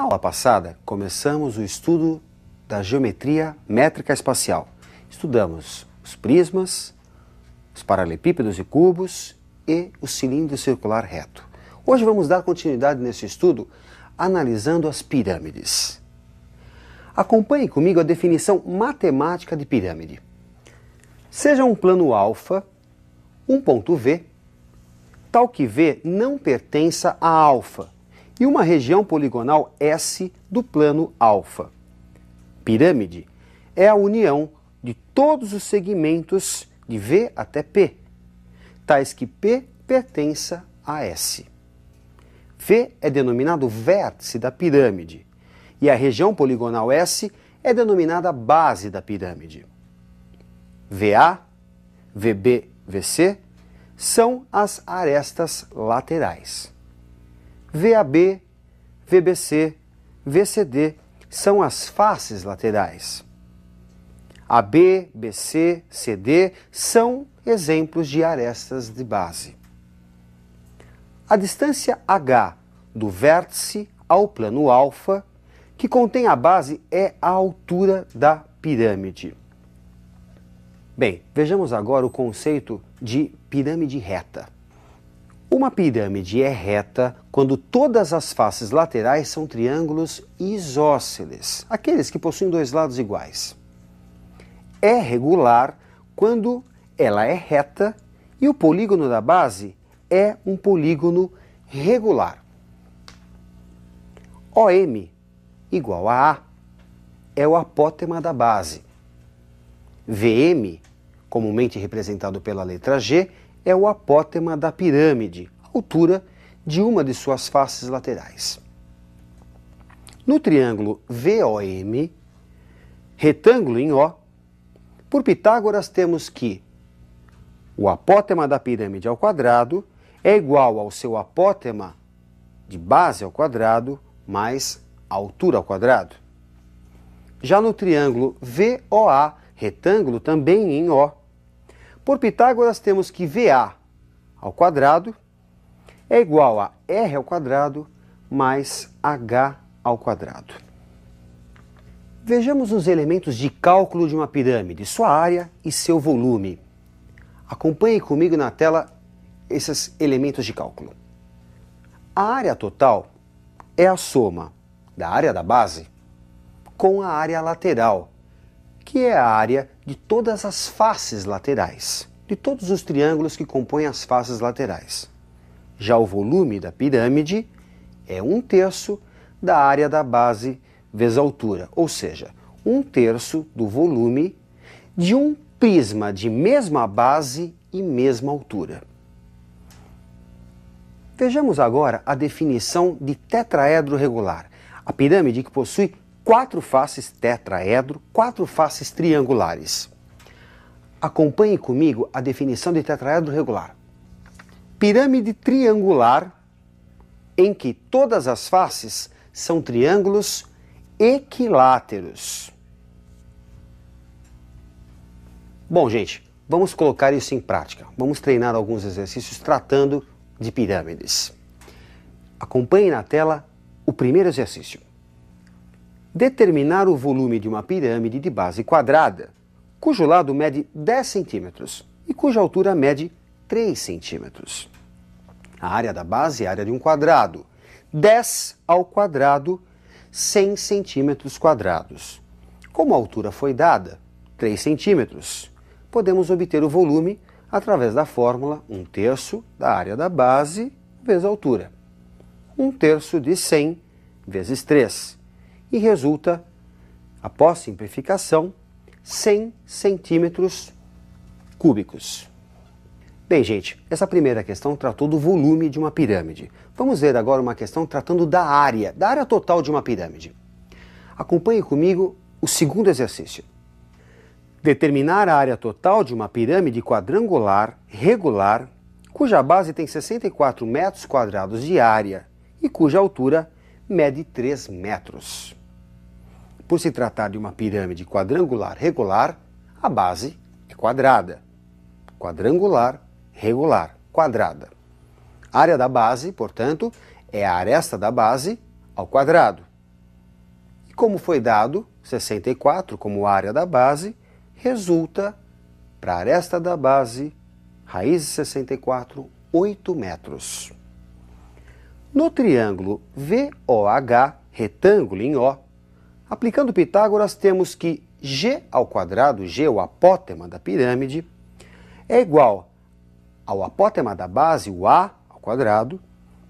Na aula passada, começamos o estudo da geometria métrica espacial. Estudamos os prismas, os paralelepípedos e cubos e o cilindro circular reto. Hoje vamos dar continuidade nesse estudo analisando as pirâmides. Acompanhe comigo a definição matemática de pirâmide. Seja um plano alfa, um ponto V, tal que V não pertença a alfa, e uma região poligonal S do plano alfa. Pirâmide é a união de todos os segmentos de V até P, tais que P pertença a S. V é denominado vértice da pirâmide e a região poligonal S é denominada base da pirâmide. VA, VB, VC são as arestas laterais. VAB, VBC, VCD são as faces laterais. AB, BC, CD são exemplos de arestas de base. A distância H do vértice ao plano alfa, que contém a base, é a altura da pirâmide. Bem, vejamos agora o conceito de pirâmide reta. Uma pirâmide é reta quando todas as faces laterais são triângulos isósceles, aqueles que possuem dois lados iguais. É regular quando ela é reta e o polígono da base é um polígono regular. OM igual a A é o apótema da base. VM, comumente representado pela letra G, é o apótema da pirâmide, altura de uma de suas faces laterais. No triângulo VOM, retângulo em O, por Pitágoras temos que o apótema da pirâmide ao quadrado é igual ao seu apótema de base ao quadrado mais altura ao quadrado. Já no triângulo VOA, retângulo também em O, por Pitágoras temos que VA ao quadrado é igual a R ao quadrado mais H ao quadrado. Vejamos os elementos de cálculo de uma pirâmide, sua área e seu volume. Acompanhe comigo na tela esses elementos de cálculo. A área total é a soma da área da base com a área lateral, que é a área de todas as faces laterais, de todos os triângulos que compõem as faces laterais. Já o volume da pirâmide é um terço da área da base vezes a altura, ou seja, um terço do volume de um prisma de mesma base e mesma altura. Vejamos agora a definição de tetraedro regular, a pirâmide que possui quatro faces tetraedro, quatro faces triangulares. Acompanhe comigo a definição de tetraedro regular. Pirâmide triangular em que todas as faces são triângulos equiláteros. Bom, gente, vamos colocar isso em prática. Vamos treinar alguns exercícios tratando de pirâmides. Acompanhe na tela o primeiro exercício determinar o volume de uma pirâmide de base quadrada, cujo lado mede 10 centímetros e cuja altura mede 3 centímetros. A área da base é a área de um quadrado. 10 ao quadrado, 100 centímetros quadrados. Como a altura foi dada, 3 centímetros, podemos obter o volume através da fórmula 1 terço da área da base vezes a altura. 1 terço de 100 vezes 3, e resulta, após simplificação, 100 centímetros cúbicos. Bem, gente, essa primeira questão tratou do volume de uma pirâmide. Vamos ver agora uma questão tratando da área, da área total de uma pirâmide. Acompanhe comigo o segundo exercício. Determinar a área total de uma pirâmide quadrangular regular, cuja base tem 64 metros quadrados de área e cuja altura mede 3 metros. Por se tratar de uma pirâmide quadrangular regular, a base é quadrada. Quadrangular, regular, quadrada. A área da base, portanto, é a aresta da base ao quadrado. E como foi dado 64 como área da base, resulta para a aresta da base, raiz de 64, 8 metros. No triângulo VOH, retângulo em O, Aplicando Pitágoras, temos que g ao quadrado, g, o apótema da pirâmide, é igual ao apótema da base, o a ao quadrado,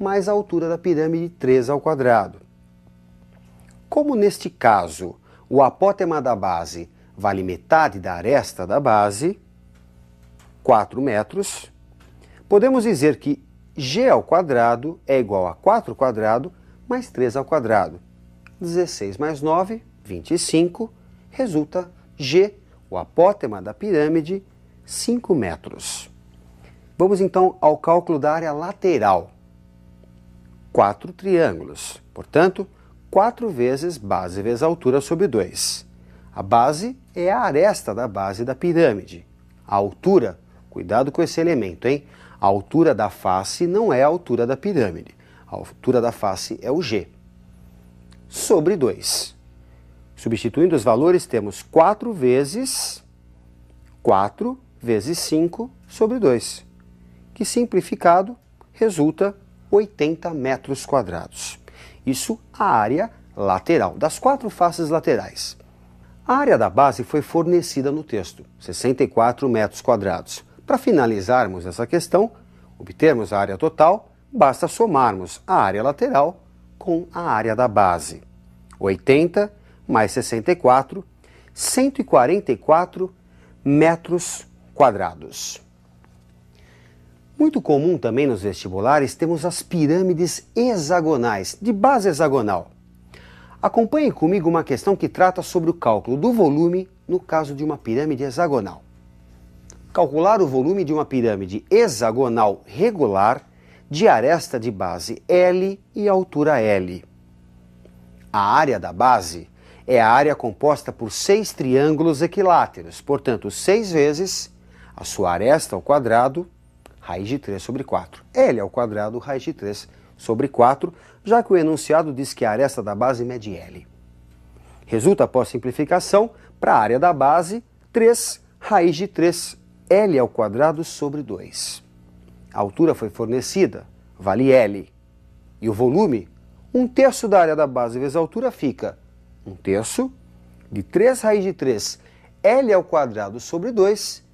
mais a altura da pirâmide, 3 ao quadrado. Como neste caso o apótema da base vale metade da aresta da base, 4 metros, podemos dizer que g ao quadrado é igual a 4 ao quadrado mais 3 ao quadrado. 16 mais 9, 25, resulta G, o apótema da pirâmide, 5 metros. Vamos então ao cálculo da área lateral. Quatro triângulos, portanto, 4 vezes base vezes altura sobre 2. A base é a aresta da base da pirâmide. A altura, cuidado com esse elemento, hein? A altura da face não é a altura da pirâmide. A altura da face é o G sobre 2. Substituindo os valores, temos 4 vezes 4 vezes 5 sobre 2, que simplificado resulta 80 metros quadrados. Isso a área lateral, das quatro faces laterais. A área da base foi fornecida no texto, 64 metros quadrados. Para finalizarmos essa questão, obtermos a área total, basta somarmos a área lateral com a área da base. 80 mais 64, 144 metros quadrados. Muito comum também nos vestibulares temos as pirâmides hexagonais, de base hexagonal. Acompanhe comigo uma questão que trata sobre o cálculo do volume no caso de uma pirâmide hexagonal. Calcular o volume de uma pirâmide hexagonal regular de aresta de base L e altura L. A área da base é a área composta por seis triângulos equiláteros, portanto, seis vezes a sua aresta ao quadrado, raiz de 3 sobre 4. L ao quadrado, raiz de 3 sobre 4, já que o enunciado diz que a aresta da base mede L. Resulta, após simplificação, para a área da base, 3 raiz de 3, L ao quadrado sobre 2. A altura foi fornecida, vale L. E o volume? Um terço da área da base vezes a altura fica um terço de 3 raiz de 3, L ao quadrado sobre 2,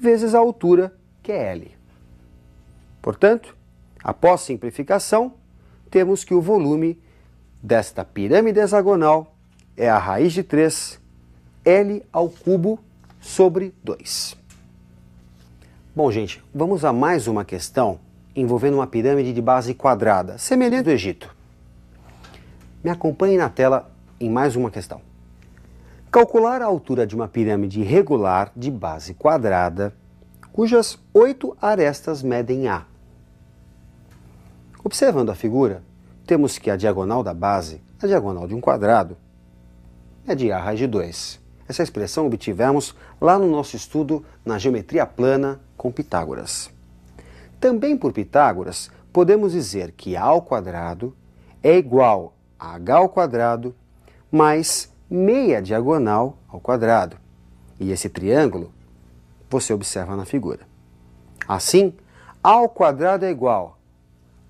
vezes a altura, que é L. Portanto, após simplificação, temos que o volume desta pirâmide hexagonal é a raiz de 3, L ao cubo sobre 2. Bom, gente, vamos a mais uma questão envolvendo uma pirâmide de base quadrada, semelhante ao Egito. Me acompanhe na tela em mais uma questão. Calcular a altura de uma pirâmide regular de base quadrada, cujas oito arestas medem A. Observando a figura, temos que a diagonal da base, a diagonal de um quadrado, é de A raiz de 2. Essa expressão obtivemos lá no nosso estudo na geometria plana com Pitágoras. Também por Pitágoras, podemos dizer que a ao quadrado é igual a h ao quadrado mais meia diagonal ao quadrado. E esse triângulo você observa na figura. Assim, a ao quadrado é igual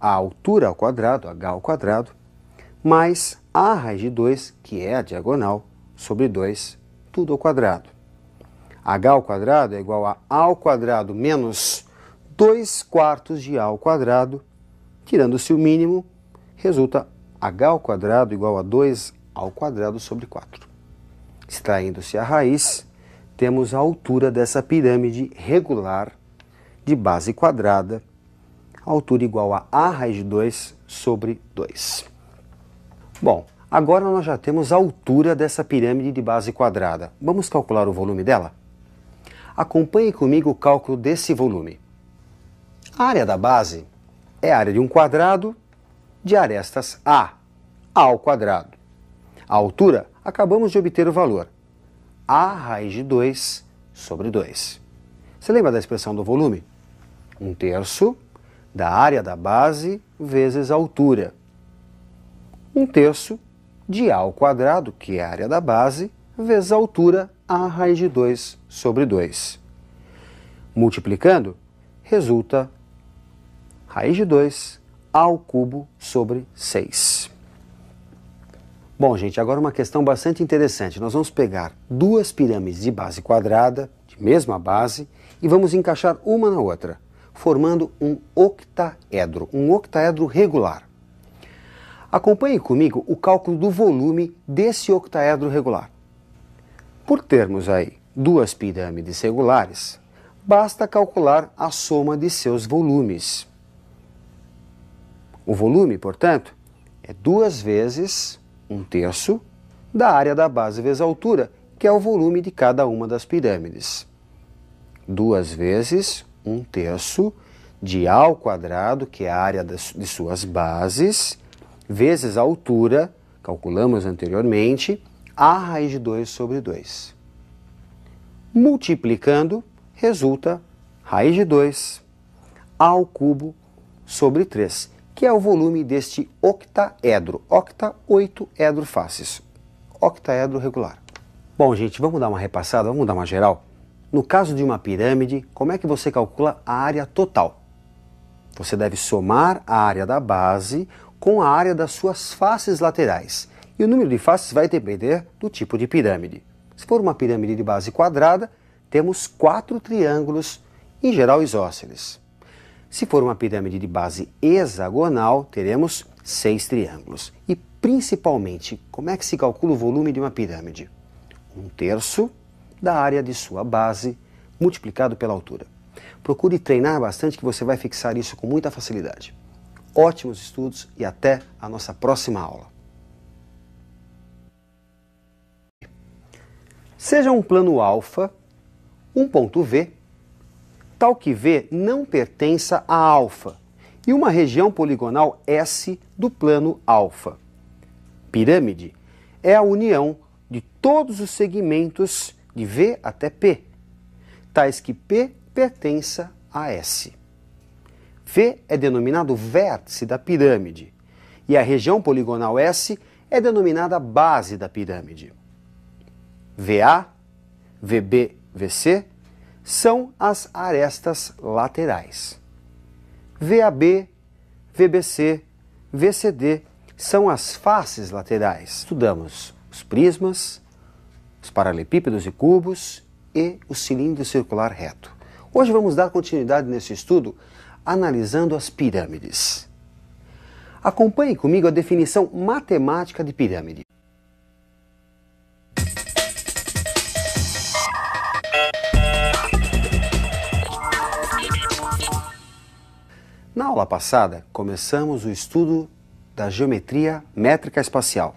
a altura ao quadrado, h ao quadrado, mais a raiz de 2, que é a diagonal, sobre 2, tudo ao quadrado h ao quadrado é igual a a ao quadrado menos 2 quartos de a ao quadrado, tirando-se o mínimo, resulta h ao quadrado igual a 2 ao quadrado sobre 4. Extraindo-se a raiz, temos a altura dessa pirâmide regular de base quadrada, altura igual a a raiz de 2 sobre 2. Bom, agora nós já temos a altura dessa pirâmide de base quadrada. Vamos calcular o volume dela? Acompanhe comigo o cálculo desse volume. A área da base é a área de um quadrado de arestas A, A ao quadrado. A altura, acabamos de obter o valor, A raiz de 2 sobre 2. Você lembra da expressão do volume? Um terço da área da base vezes a altura. Um terço de A ao quadrado, que é a área da base, vezes a altura a raiz de 2 sobre 2. Multiplicando, resulta raiz de 2 ao cubo sobre 6. Bom, gente, agora uma questão bastante interessante. Nós vamos pegar duas pirâmides de base quadrada, de mesma base, e vamos encaixar uma na outra, formando um octaedro, um octaedro regular. Acompanhe comigo o cálculo do volume desse octaedro regular. Por termos aí duas pirâmides regulares, basta calcular a soma de seus volumes. O volume, portanto, é duas vezes um terço da área da base vezes a altura, que é o volume de cada uma das pirâmides. Duas vezes um terço de A ao quadrado, que é a área de suas bases, vezes a altura, calculamos anteriormente, a raiz de 2 sobre 2. Multiplicando, resulta raiz de 2 ao cubo sobre 3, que é o volume deste octaedro. Octa, 8 edro faces. Octaedro regular. Bom, gente, vamos dar uma repassada, vamos dar uma geral. No caso de uma pirâmide, como é que você calcula a área total? Você deve somar a área da base com a área das suas faces laterais. E o número de faces vai depender do tipo de pirâmide. Se for uma pirâmide de base quadrada, temos quatro triângulos, em geral isósceles. Se for uma pirâmide de base hexagonal, teremos seis triângulos. E principalmente, como é que se calcula o volume de uma pirâmide? Um terço da área de sua base multiplicado pela altura. Procure treinar bastante que você vai fixar isso com muita facilidade. Ótimos estudos e até a nossa próxima aula. seja um plano alfa, um ponto V, tal que V não pertença a alfa, e uma região poligonal S do plano alfa. Pirâmide é a união de todos os segmentos de V até P, tais que P pertença a S. V é denominado vértice da pirâmide e a região poligonal S é denominada base da pirâmide. VA, VB, VC são as arestas laterais. VAB, VBC, VCD são as faces laterais. Estudamos os prismas, os paralelepípedos e cubos e o cilindro circular reto. Hoje vamos dar continuidade nesse estudo analisando as pirâmides. Acompanhe comigo a definição matemática de pirâmide. Na aula passada, começamos o estudo da geometria métrica espacial.